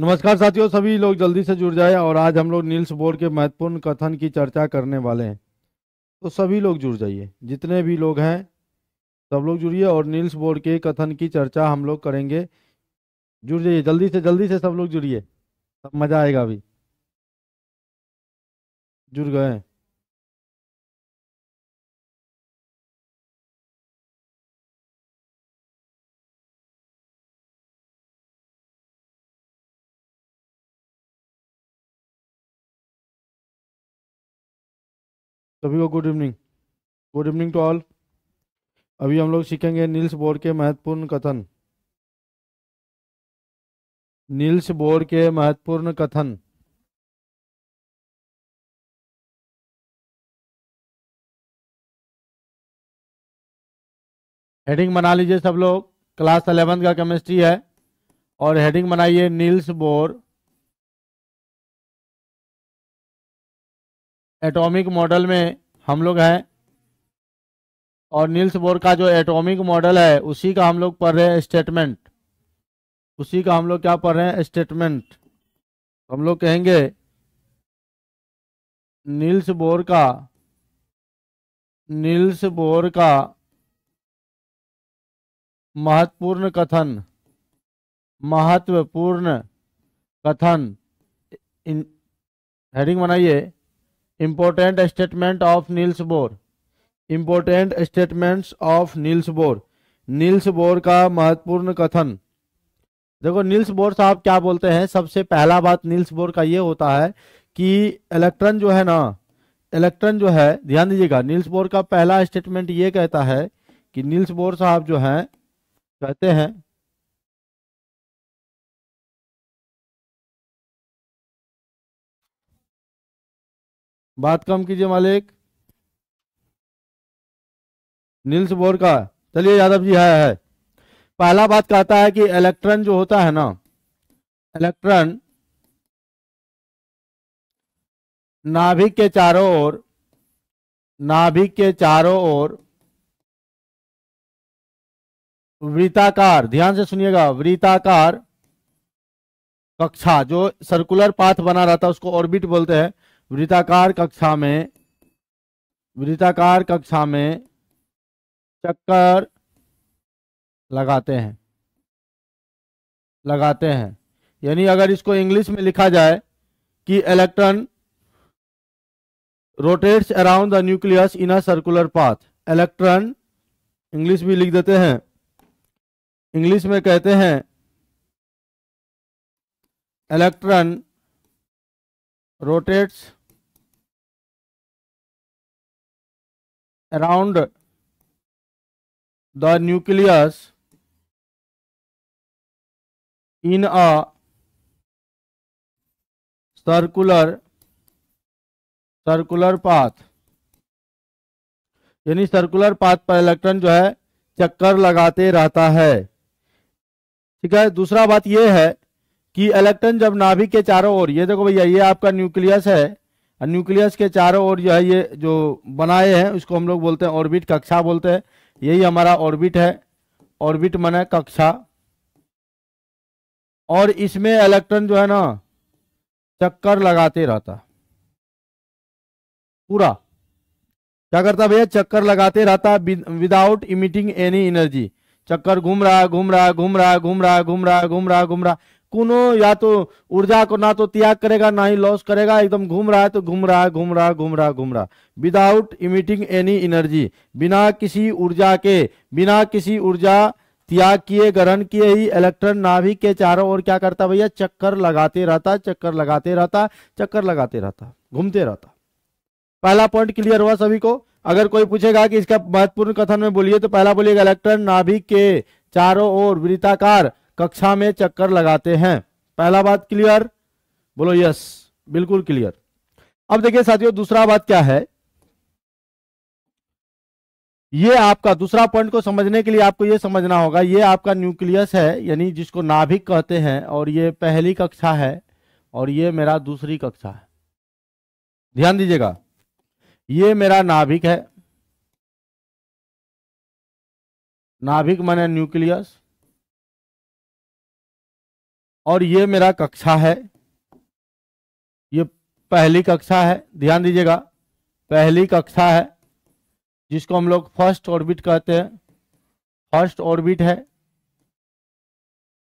नमस्कार साथियों सभी लोग जल्दी से जुड़ जाए और आज हम लोग नील्स बोर्ड के महत्वपूर्ण कथन की चर्चा करने वाले हैं तो सभी लोग जुड़ जाइए जितने भी लोग हैं सब लोग जुड़िए और नील्स बोर्ड के कथन की चर्चा हम लोग करेंगे जुड़ जाइए जल्दी से जल्दी से सब लोग जुड़िए सब मज़ा आएगा अभी जुड़ गए सभी को good evening good evening to all अभी हम लोग सीखेंगे नील्स बोर के महत्वपूर्ण कथन नील्स बोर के महत्वपूर्ण कथन हेडिंग बना लीजिए सब लोग क्लास अलेवेंथ का केमिस्ट्री है और हेडिंग बनाइए नील्स बोर एटॉमिक मॉडल में हम लोग हैं और नील्स बोर का जो एटॉमिक मॉडल है उसी का हम लोग पढ़ रहे हैं स्टेटमेंट उसी का हम लोग क्या पढ़ रहे हैं स्टेटमेंट हम लोग कहेंगे नील्स बोर का नील्स बोर का महत्वपूर्ण कथन महत्वपूर्ण कथन इन हेडिंग बनाइए important statement of Niels Bohr important statements of Niels Bohr Niels Bohr का महत्वपूर्ण कथन देखो नील्स बोर साहब क्या बोलते हैं सबसे पहला बात नील्स बोर का ये होता है कि इलेक्ट्रॉन जो है ना इलेक्ट्रॉन जो है ध्यान दीजिएगा नील्स बोर का पहला स्टेटमेंट ये कहता है कि नील्स बोर साहब जो है कहते हैं बात कम कीजिए मालिक नील्स बोर का चलिए यादव जी है है पहला बात कहता है कि इलेक्ट्रॉन जो होता है ना इलेक्ट्रॉन नाभिक के चारों ओर नाभिक के चारों ओर वृताकार ध्यान से सुनिएगा वृताकार कक्षा जो सर्कुलर पाथ बना रहता है उसको ऑर्बिट बोलते हैं वृत्ताकार कक्षा में वृत्ताकार कक्षा में चक्कर लगाते हैं लगाते हैं यानी अगर इसको इंग्लिश में लिखा जाए कि electron rotates around the nucleus in a circular path electron English भी लिख देते हैं इंग्लिश में कहते हैं electron rotates around the nucleus in a circular circular path यानी सर्कुलर पाथ पर इलेक्ट्रॉन जो है चक्कर लगाते रहता है ठीक है दूसरा बात यह है कि इलेक्ट्रॉन जब नाभिक के चारों ओर ये देखो भैया ये आपका न्यूक्लियस है न्यूक्लियस के चारों ओर जो है ये जो बनाए हैं उसको हम लोग बोलते हैं ऑर्बिट कक्षा बोलते हैं यही हमारा ऑर्बिट है ऑर्बिट मने कक्षा और इसमें इलेक्ट्रॉन जो है ना चक्कर लगाते रहता पूरा क्या करता भैया चक्कर लगाते रहता विदाउट इमिटिंग एनी एनर्जी चक्कर घूम रहा घूम रहा घूम रहा घूम रहा घूम रहा घूम रहा घूम रहा कुनो या तो ऊर्जा को ना तो त्याग करेगा ना ही लॉस करेगा एकदम घूम रहा है तो घूम रहा है घूम रहा घूम रहा घूम रहा विदाउट इमिटिंग एनी एनर्जी बिना किसी ऊर्जा के बिना किसी ऊर्जा त्याग किए ग्रहण किए ही इलेक्ट्रॉन नाभिक के चारों ओर क्या करता भैया चक्कर लगाते रहता चक्कर लगाते रहता चक्कर लगाते रहता घूमते रहता पहला पॉइंट क्लियर हुआ सभी को अगर कोई पूछेगा कि इसका महत्वपूर्ण कथन में बोलिए तो पहला बोलिएगा इलेक्ट्रॉन नाभिक के चारों ओर वृत्ताकार कक्षा में चक्कर लगाते हैं पहला बात क्लियर बोलो यस बिल्कुल क्लियर अब देखिए साथियों दूसरा बात क्या है ये आपका दूसरा पॉइंट को समझने के लिए आपको यह समझना होगा ये आपका न्यूक्लियस है यानी जिसको नाभिक कहते हैं और ये पहली कक्षा है और ये मेरा दूसरी कक्षा है ध्यान दीजिएगा ये मेरा नाभिक है नाभिक माने न्यूक्लियस और ये मेरा कक्षा है ये पहली कक्षा है ध्यान दीजिएगा पहली कक्षा है जिसको हम लोग फर्स्ट ऑर्बिट कहते हैं फर्स्ट ऑर्बिट है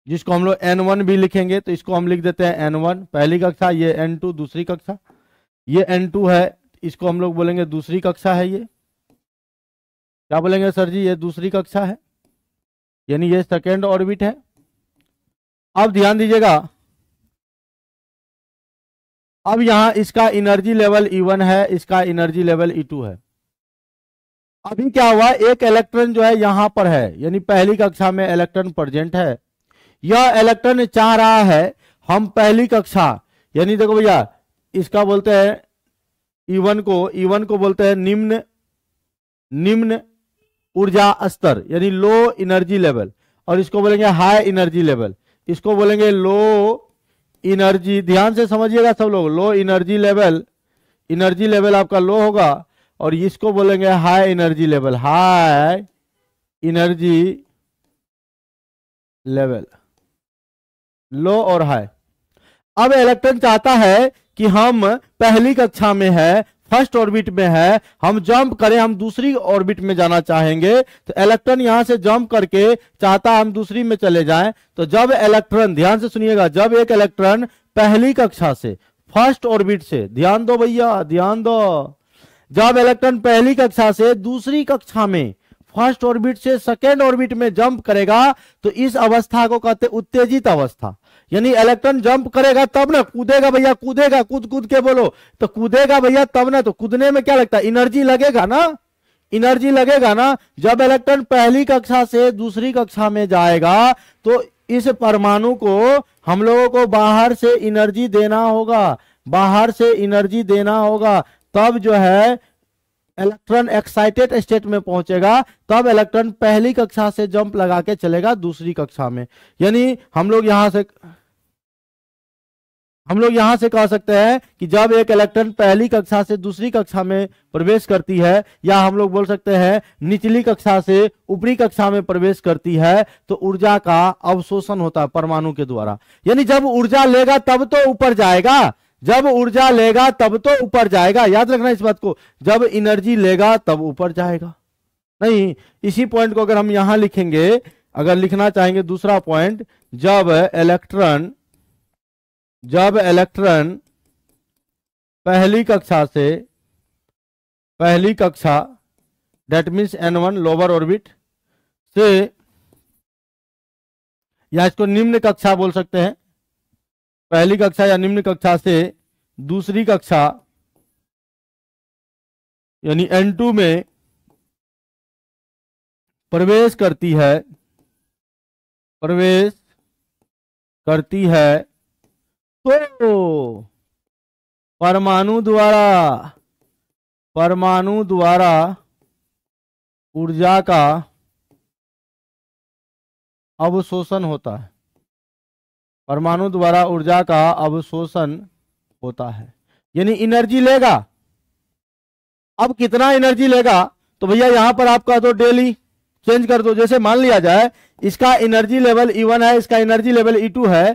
जिसको हम लोग एन वन भी लिखेंगे तो इसको हम लिख देते हैं एन वन पहली कक्षा ये एन टू दूसरी कक्षा ये एन टू है इसको हम लोग बोलेंगे दूसरी कक्षा है ये क्या बोलेंगे सर जी ये दूसरी कक्षा है यानी ये सेकेंड ऑर्बिट है अब ध्यान दीजिएगा अब यहां इसका एनर्जी लेवल E1 है इसका एनर्जी लेवल E2 है अभी क्या हुआ एक इलेक्ट्रॉन जो है यहां पर है यानी पहली कक्षा में इलेक्ट्रॉन प्रेजेंट है यह इलेक्ट्रॉन चाह रहा है हम पहली कक्षा यानी देखो भैया इसका बोलते हैं ईवन e को ईवन e को बोलते हैं निम्न निम्न ऊर्जा स्तर यानी लो एनर्जी लेवल और इसको बोलेंगे हाई एनर्जी लेवल इसको बोलेंगे लो इनर्जी ध्यान से समझिएगा सब लोग low energy level energy level आपका लो होगा और इसको बोलेंगे high energy level high energy level low और हाई अब इलेक्ट्रॉन चाहता है कि हम पहली कक्षा में है फर्स्ट ऑर्बिट में है हम जंप करें हम दूसरी ऑर्बिट में जाना चाहेंगे तो इलेक्ट्रॉन यहां से जंप करके चाहता हम दूसरी में चले जाएं तो जब इलेक्ट्रॉन ध्यान से सुनिएगा जब एक इलेक्ट्रॉन पहली कक्षा से फर्स्ट ऑर्बिट से ध्यान दो भैया ध्यान दो जब इलेक्ट्रॉन पहली कक्षा से दूसरी कक्षा में फर्स्ट ऑर्बिट से सेकेंड ऑर्बिट में जंप करेगा तो इस अवस्था को कहते उत्तेजित अवस्था यानी इलेक्ट्रॉन जंप करेगा तब ना कूदेगा भैया कूदेगा कूद कूद के बोलो तो कूदेगा भैया तब ना तो कूदने में क्या लगता है इनर्जी लगेगा ना इनर्जी लगेगा ना जब इलेक्ट्रॉन पहली कक्षा से दूसरी कक्षा में जाएगा तो इस परमाणु को हम लोगों को बाहर से इनर्जी देना होगा बाहर से इनर्जी देना होगा तब जो है इलेक्ट्रॉन एक्साइटेड स्टेट में पहुंचेगा तब इलेक्ट्रॉन पहली कक्षा से जंप लगा के चलेगा दूसरी कक्षा में यानी हम लोग यहां से हम लोग यहां से कह सकते हैं कि जब एक इलेक्ट्रॉन पहली कक्षा से दूसरी कक्षा में प्रवेश करती है या हम लोग बोल सकते हैं निचली कक्षा से ऊपरी कक्षा में प्रवेश करती है तो ऊर्जा का अवशोषण होता है परमाणु के द्वारा यानी जब ऊर्जा लेगा तब तो ऊपर जाएगा जब ऊर्जा लेगा तब तो ऊपर जाएगा याद रखना इस बात को जब एनर्जी लेगा तब ऊपर जाएगा नहीं इसी पॉइंट को अगर हम यहां लिखेंगे अगर लिखना चाहेंगे दूसरा पॉइंट जब इलेक्ट्रॉन जब इलेक्ट्रॉन पहली कक्षा से पहली कक्षा that means n one lower orbit से या इसको निम्न कक्षा बोल सकते हैं पहली कक्षा या निम्न कक्षा से दूसरी कक्षा यानी N2 में प्रवेश करती है प्रवेश करती है तो परमाणु द्वारा परमाणु द्वारा ऊर्जा का अवशोषण होता है परमाणु द्वारा ऊर्जा का अवशोषण होता है यानी एनर्जी लेगा अब कितना एनर्जी लेगा तो भैया यहां पर आप कह दो डेली चेंज कर दो जैसे मान लिया जाए इसका एनर्जी लेवल ई वन है इसका एनर्जी लेवल ई टू है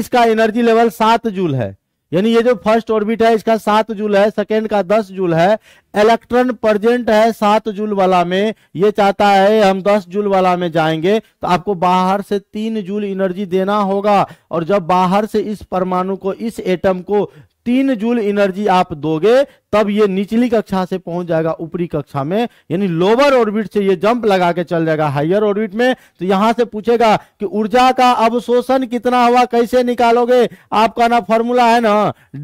इसका एनर्जी लेवल सात जूल है यानी ये जो फर्स्ट ऑर्बिट है इसका सात जूल है सेकेंड का दस जूल है इलेक्ट्रॉन प्रजेंट है सात जूल वाला में ये चाहता है हम दस जूल वाला में जाएंगे तो आपको बाहर से तीन जूल एनर्जी देना होगा और जब बाहर से इस परमाणु को इस एटम को तीन जूल एनर्जी आप दोगे तब ये निचली कक्षा से पहुंच जाएगा ऊपरी कक्षा में यानी लोअर ऑर्बिट से ये जंप लगा के चल जाएगा हायर ऑर्बिट में तो यहां से पूछेगा कि ऊर्जा का अवशोषण कितना हुआ कैसे निकालोगे आपका ना फॉर्मूला है ना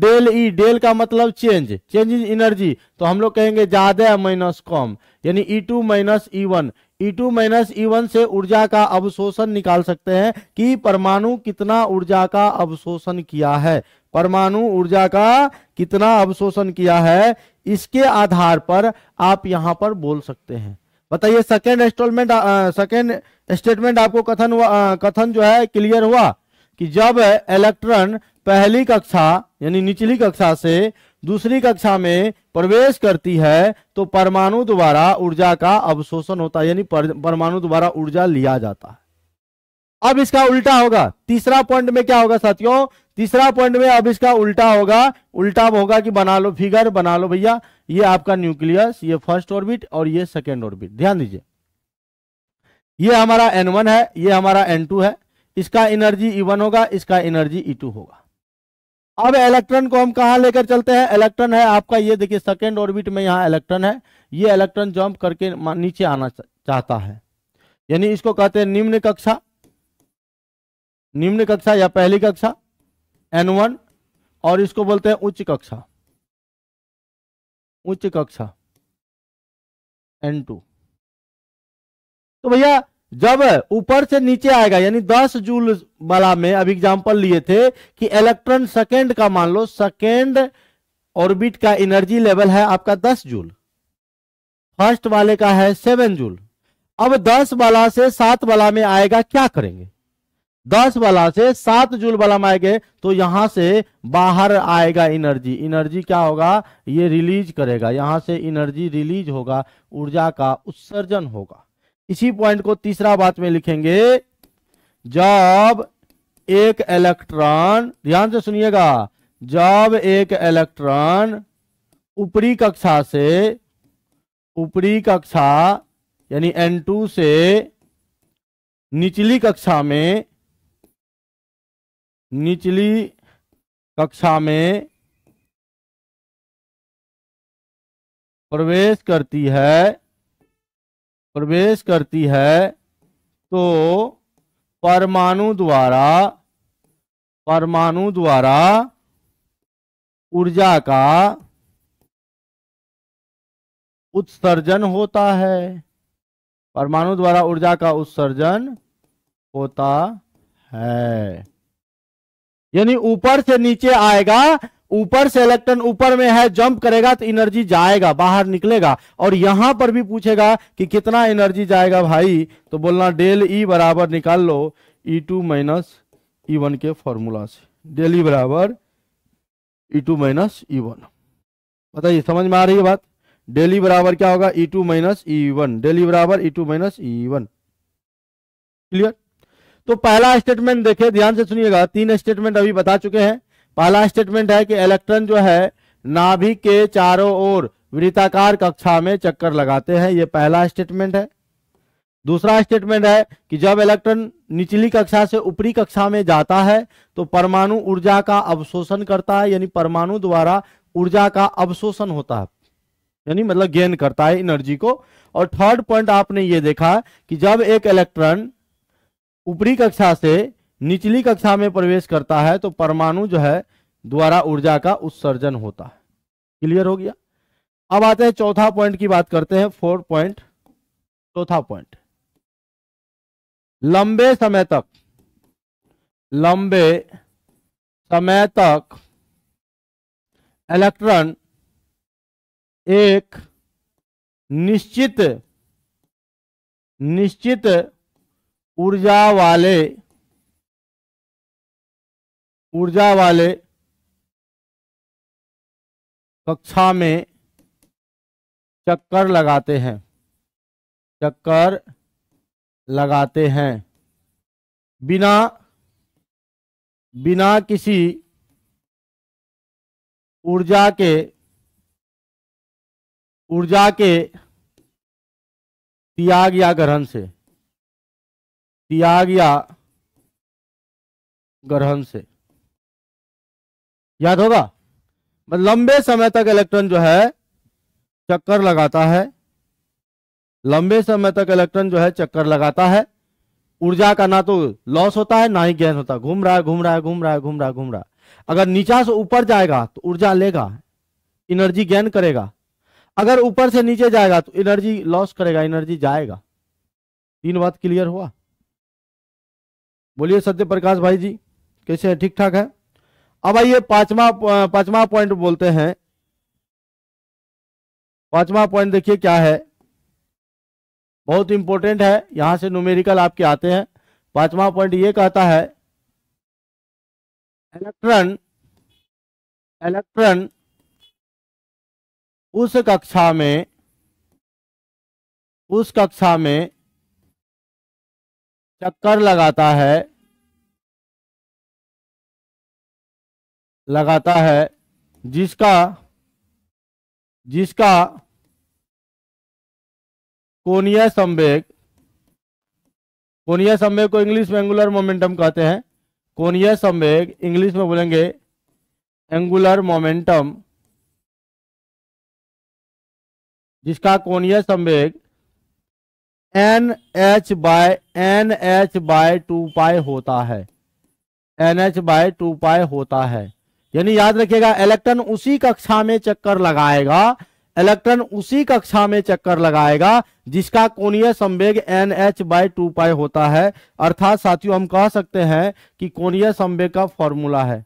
डेल ई डेल का मतलब चेंज चेंज इन एनर्जी तो हम लोग कहेंगे ज्यादा माइनस कम यानी E two minus E one E two minus E one से ऊर्जा का अवशोषण निकाल सकते हैं कि परमाणु कितना ऊर्जा का अवशोषण किया है परमाणु ऊर्जा का कितना अवशोषण किया है इसके आधार पर आप यहां पर बोल सकते हैं बताइए सेकेंड इंस्टॉलमेंट सेकेंड स्टेटमेंट आपको कथन हुआ आ, कथन जो है क्लियर हुआ कि जब इलेक्ट्रॉन पहली कक्षा यानी निचली कक्षा से दूसरी कक्षा में प्रवेश करती है तो परमाणु द्वारा ऊर्जा का अवशोषण होता है यानी परमाणु द्वारा ऊर्जा लिया जाता है अब इसका उल्टा होगा तीसरा पॉइंट में क्या होगा साथियों तीसरा पॉइंट में अब इसका उल्टा होगा उल्टा होगा कि बना लो फिगर बना लो भैया ये आपका न्यूक्लियस ये फर्स्ट ऑर्बिट और ये सेकेंड ऑर्बिट ध्यान दीजिए ये हमारा एन वन है ये हमारा एन टू है इसका एनर्जी ई वन होगा इसका एनर्जी ई टू होगा अब इलेक्ट्रॉन को हम कहा लेकर चलते हैं इलेक्ट्रॉन है आपका ये देखिए सेकेंड ऑर्बिट में यहाँ इलेक्ट्रॉन है ये इलेक्ट्रॉन जंप करके नीचे आना चाहता है यानी इसको कहते हैं निम्न कक्षा निम्न कक्षा या पहली कक्षा एन वन और इसको बोलते हैं उच्च कक्षा उच्च कक्षा एन टू तो भैया जब ऊपर से नीचे आएगा यानी 10 जूल वाला में अब एग्जाम्पल लिए थे कि इलेक्ट्रॉन सेकेंड का मान लो सेकेंड ऑर्बिट का एनर्जी लेवल है आपका 10 जूल फर्स्ट वाले का है 7 जूल अब 10 वाला से 7 वाला में आएगा क्या करेंगे दस वाला से सात जूल वाला में आएंगे तो यहां से बाहर आएगा एनर्जी एनर्जी क्या होगा ये रिलीज करेगा यहां से एनर्जी रिलीज होगा ऊर्जा का उत्सर्जन होगा इसी पॉइंट को तीसरा बात में लिखेंगे जब एक इलेक्ट्रॉन ध्यान से सुनिएगा जब एक इलेक्ट्रॉन ऊपरी कक्षा से ऊपरी कक्षा यानी N2 से निचली कक्षा में निचली कक्षा में प्रवेश करती है प्रवेश करती है तो परमाणु द्वारा परमाणु द्वारा ऊर्जा का उत्सर्जन होता है परमाणु द्वारा ऊर्जा का उत्सर्जन होता है यानी ऊपर से नीचे आएगा ऊपर से इलेक्ट्रॉन ऊपर में है जंप करेगा तो एनर्जी जाएगा बाहर निकलेगा और यहां पर भी पूछेगा कि कितना एनर्जी जाएगा भाई तो बोलना डेल ई e बराबर निकाल लो E two minus E one के फॉर्मूला से डेल ई e बराबर E two minus E one बताइए समझ में आ रही है बात डेली e बराबर क्या होगा E two minus E one del E बराबर E two minus E one clear तो पहला स्टेटमेंट देखिए ध्यान से सुनिएगा तीन स्टेटमेंट अभी बता चुके हैं पहला स्टेटमेंट है कि इलेक्ट्रॉन जो है नाभिक के चारों ओर वृत्ताकार कक्षा में चक्कर लगाते हैं यह पहला स्टेटमेंट है दूसरा स्टेटमेंट है कि जब इलेक्ट्रॉन निचली कक्षा से ऊपरी कक्षा में जाता है तो परमाणु ऊर्जा का अवशोषण करता है यानी परमाणु द्वारा ऊर्जा का अवशोषण होता है यानी मतलब गेन करता है एनर्जी को और थर्ड पॉइंट आपने ये देखा कि जब एक इलेक्ट्रॉन ऊपरी कक्षा से निचली कक्षा में प्रवेश करता है तो परमाणु जो है द्वारा ऊर्जा का उत्सर्जन होता है क्लियर हो गया अब आते हैं चौथा पॉइंट की बात करते हैं फोर पॉइंट चौथा पॉइंट लंबे समय तक लंबे समय तक इलेक्ट्रॉन एक निश्चित निश्चित ऊर्जा वाले ऊर्जा वाले कक्षा में चक्कर लगाते हैं चक्कर लगाते हैं बिना बिना किसी ऊर्जा के ऊर्जा के त्याग या ग्रहण से त्याग या ग्रहण से याद होगा मतलब लंबे समय तक इलेक्ट्रॉन जो है चक्कर लगाता है लंबे समय तक इलेक्ट्रॉन जो है चक्कर लगाता है ऊर्जा का ना तो लॉस होता है ना ही गेन होता है घूम रहा है घूम रहा है घूम रहा है घूम रहा है घूम रहा है अगर नीचा से ऊपर जाएगा तो ऊर्जा लेगा एनर्जी गेन करेगा अगर ऊपर से नीचे जाएगा तो एनर्जी लॉस करेगा एनर्जी जाएगा तीन बात क्लियर हुआ बोलिए सत्य प्रकाश भाई जी कैसे हैं ठीक ठाक है अब आइए पांचवा पांचवा पॉइंट बोलते हैं पांचवा पॉइंट देखिए क्या है बहुत इंपॉर्टेंट है यहां से न्यूमेरिकल आपके आते हैं पांचवा पॉइंट ये कहता है इलेक्ट्रॉन इलेक्ट्रॉन उस कक्षा में उस कक्षा में चक्कर लगाता है लगाता है जिसका जिसका कोणीय संवेग कोणीय संवेग को इंग्लिश में एंगुलर मोमेंटम कहते हैं कोणीय संवेग इंग्लिश में बोलेंगे एंगुलर मोमेंटम जिसका कोनिया संवेग n h by n h by two pi होता है n h by two pi होता है यानी याद रखिएगा इलेक्ट्रॉन उसी कक्षा में चक्कर लगाएगा इलेक्ट्रॉन उसी कक्षा में चक्कर लगाएगा जिसका कोणीय संवेग n h by two pi होता है अर्थात साथियों हम कह सकते हैं कि कोणीय संवेग का फॉर्मूला है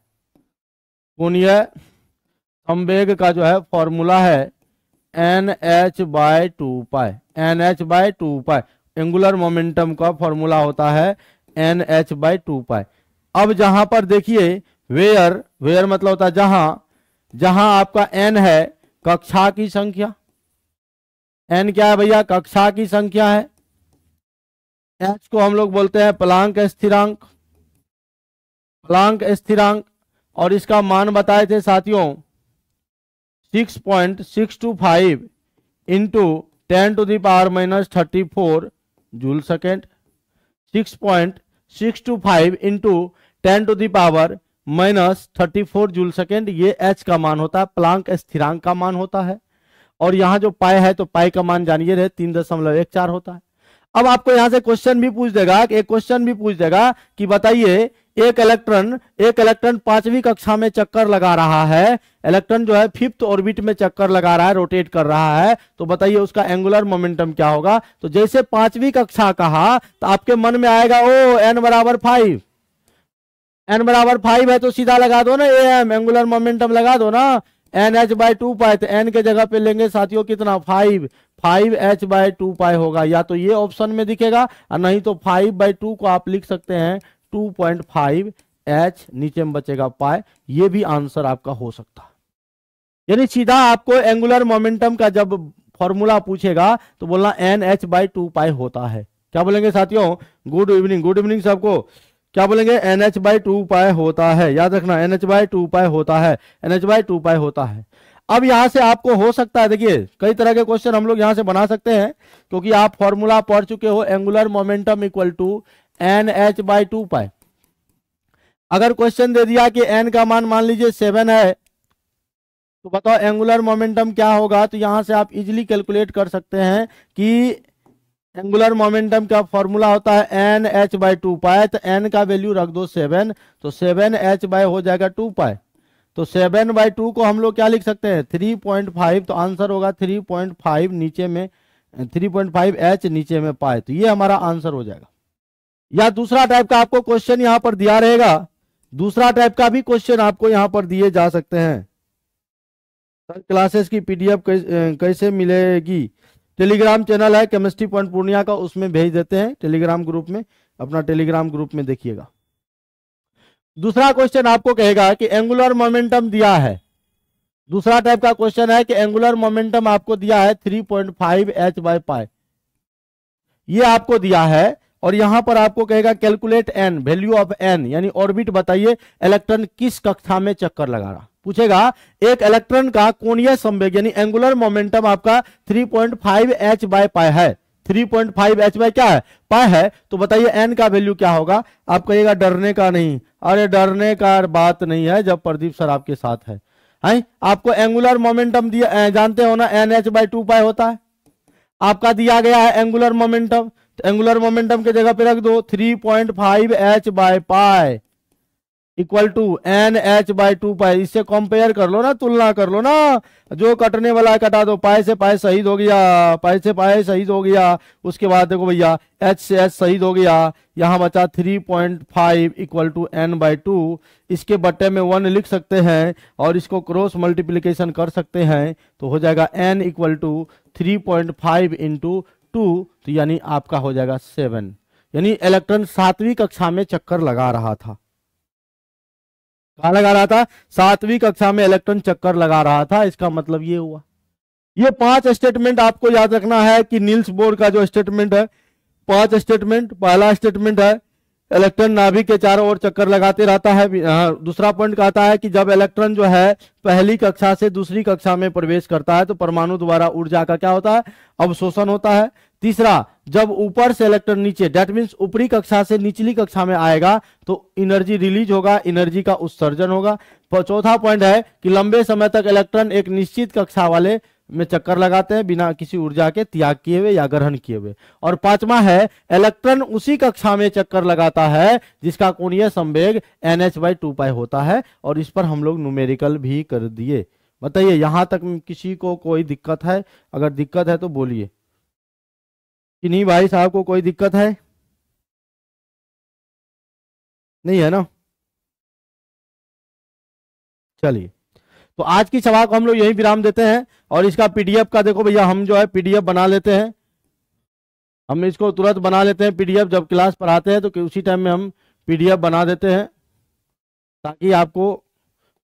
कोणीय संवेग का जो है फॉर्मूला है n h by two pi n h by two pi angular momentum का फॉर्मूला होता है एन एच बाय टू पाए अब जहां पर देखिए वेयर वेयर मतलब होता है जहां जहां आपका एन है कक्षा की संख्या एन क्या है भैया कक्षा की संख्या है एच को हम लोग बोलते हैं प्लांक स्थिरांक प्लांक स्थिरांक और इसका मान बताए थे साथियों six point six two five into ten to the power minus thirty four joule second six point six two five into ten to the power minus thirty four joule second ये एच का मान होता है प्लांक स्थिरांक का मान होता है और यहाँ जो पाए है तो पाए का मान जानिए रहे तीन दशमलव एक चार होता है अब आपको यहां से क्वेश्चन भी पूछ देगा एक क्वेश्चन भी पूछ देगा कि बताइए एक इलेक्ट्रॉन एक इलेक्ट्रॉन पांचवी कक्षा में चक्कर लगा रहा है इलेक्ट्रॉन जो है फिफ्थ ऑर्बिट में चक्कर लगा रहा है रोटेट कर रहा है तो बताइए उसका एंगुलर मोमेंटम क्या होगा तो जैसे पांचवी कक्षा कहा तो आपके मन में आएगा ओ एन बराबर फाइव एन बराबर फाइव है तो सीधा लगा दो ना ए एम एंगुलर मोमेंटम लगा दो ना एन एच बाई टू पाए तो एन के जगह पे लेंगे साथियों कितना five five h by two pi होगा या तो ये ऑप्शन में दिखेगा और नहीं तो फाइव बाई टू को आप लिख सकते हैं 2.5 एच नीचे में बचेगा पाए ये भी आंसर आपका हो सकता है यानी सीधा आपको एंगुलर मोमेंटम का जब फॉर्मूला पूछेगा तो बोलना n h by two pi होता है क्या बोलेंगे साथियों गुड इवनिंग गुड इवनिंग सबको क्या बोलेंगे एन एच बाई टू पाए होता है याद रखना एन एच बाई टू पाए होता है एन एच बाई टू पाए होता है अब यहां से आपको हो सकता है देखिए कई तरह के क्वेश्चन हम लोग यहाँ से बना सकते हैं क्योंकि आप फॉर्मूला पढ़ चुके हो angular momentum equal to n h by two pi अगर क्वेश्चन दे दिया कि एन का मान मान लीजिए सेवन है तो बताओ एंगुलर मोमेंटम क्या होगा तो यहां से आप इजिली कैलकुलेट कर सकते हैं कि एंगुलर मोमेंटम का फॉर्मूला होता है एन एच बाई टू पाए तो एन का वैल्यू रख दो सेवन तो सेवन एच बाय हो जाएगा टू पाए तो सेवन बाई टू को हम लोग क्या लिख सकते हैं थ्री पॉइंट फाइव तो आंसर होगा थ्री पॉइंट फाइव नीचे में थ्री पॉइंट फाइव एच नीचे में पाए तो ये हमारा आंसर हो जाएगा या दूसरा टाइप का आपको क्वेश्चन यहां पर दिया रहेगा दूसरा टाइप का भी क्वेश्चन आपको यहां पर दिए जा सकते हैं सर क्लासेस की पीडीएफ कैसे मिलेगी टेलीग्राम चैनल है केमिस्ट्री पॉइंट पूर्णिया का उसमें भेज देते हैं टेलीग्राम ग्रुप में अपना टेलीग्राम ग्रुप में देखिएगा दूसरा क्वेश्चन आपको कहेगा कि एंगुलर मोमेंटम दिया है दूसरा टाइप का क्वेश्चन है कि एंगुलर मोमेंटम आपको दिया है three point five h by pi ये आपको दिया है और यहां पर आपको कहेगा calculate n value of n यानी ऑर्बिट बताइए इलेक्ट्रॉन किस कक्षा में चक्कर लगा रहा पूछेगा एक इलेक्ट्रॉन का कोणीय संवेग यानी एंगुलर मोमेंटम आपका 3.5 पॉइंट फाइव एच बाय पाए है 3.5 पॉइंट फाइव एच बाय क्या है पाए है तो बताइए एन का वैल्यू क्या होगा आप कहिएगा डरने का नहीं अरे डरने का बात नहीं है जब प्रदीप सर आपके साथ है हैं आपको एंगुलर मोमेंटम दिया जानते हो ना एन एच बाय टू पाए होता है आपका दिया गया है एंगुलर मोमेंटम एंगुलर मोमेंटम के जगह पे रख दो 3.5 point five h by pi equal to n h by two pi इससे कंपेयर कर लो ना तुलना कर लो ना जो कटने वाला है कटा दो पाए से पाए शहीद हो गया पाए से पाए शहीद हो गया उसके बाद देखो भैया एच से एच शहीद हो गया यहां बचा three point five equal to n by two इसके बट्टे में वन लिख सकते हैं और इसको क्रॉस मल्टीप्लीकेशन कर सकते हैं तो हो जाएगा n equal to three point five into two तो यानी आपका हो जाएगा सेवन यानी इलेक्ट्रॉन सातवीं कक्षा में चक्कर लगा रहा था कहा लगा रहा था सातवीं कक्षा में इलेक्ट्रॉन चक्कर लगा रहा था इसका मतलब ये हुआ ये पांच स्टेटमेंट आपको याद रखना है कि नील्स बोर्ड का जो स्टेटमेंट है पांच स्टेटमेंट पहला स्टेटमेंट है इलेक्ट्रॉन नाभि के चारों ओर चक्कर लगाते रहता है हाँ, दूसरा पॉइंट कहता है कि जब इलेक्ट्रॉन जो है पहली कक्षा से दूसरी कक्षा में प्रवेश करता है तो परमाणु द्वारा ऊर्जा का क्या होता है अवशोषण होता है तीसरा जब ऊपर से इलेक्ट्रॉन नीचे डेट मीन्स ऊपरी कक्षा से निचली कक्षा में आएगा तो एनर्जी रिलीज होगा एनर्जी का उत्सर्जन होगा चौथा पॉइंट है कि लंबे समय तक इलेक्ट्रॉन एक निश्चित कक्षा वाले में चक्कर लगाते हैं बिना किसी ऊर्जा के त्याग किए हुए या ग्रहण किए हुए और पांचवा है इलेक्ट्रॉन उसी कक्षा में चक्कर लगाता है जिसका कोणीय संवेग n h by two pi होता है और इस पर हम लोग न्यूमेरिकल भी कर दिए बताइए यहां तक किसी को कोई दिक्कत है अगर दिक्कत है तो बोलिए कि नहीं भाई साहब को कोई दिक्कत है नहीं है ना चलिए तो आज की सभा को हम लोग यही विराम देते हैं और इसका पीडीएफ का देखो भैया हम जो है पीडीएफ बना लेते हैं हम इसको तुरंत बना लेते हैं पीडीएफ जब क्लास पढ़ाते हैं तो उसी टाइम में हम पीडीएफ बना देते हैं ताकि आपको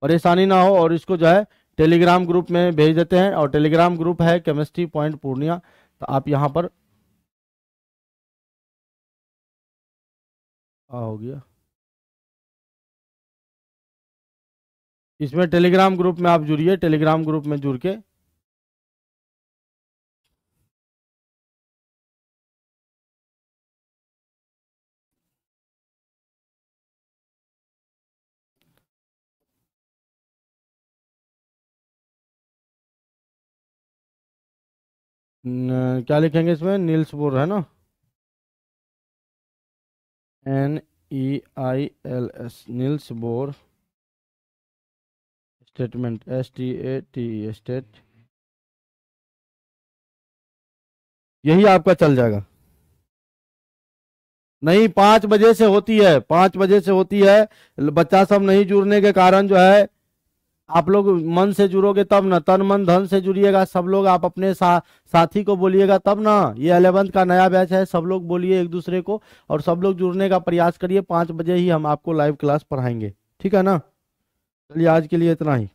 परेशानी ना हो और इसको जो है टेलीग्राम ग्रुप में भेज देते हैं और टेलीग्राम ग्रुप है केमिस्ट्री पॉइंट पूर्णिया तो आप यहाँ पर आ हो गया इसमें टेलीग्राम ग्रुप में आप जुड़िए टेलीग्राम ग्रुप में जुड़ के क्या लिखेंगे इसमें नील्स बोर है ना N E I L S Niels Bohr statement S T A T state यही आपका चल जाएगा नहीं पांच बजे से होती है पांच बजे से होती है बच्चा सब नहीं जुड़ने के कारण जो है आप लोग मन से जुड़ोगे तब ना तन मन धन से जुड़िएगा सब लोग आप अपने सा, साथी को बोलिएगा तब ना ये अलेवंथ का नया बैच है सब लोग बोलिए एक दूसरे को और सब लोग जुड़ने का प्रयास करिए पांच बजे ही हम आपको लाइव क्लास पढ़ाएंगे ठीक है ना चलिए आज के लिए इतना ही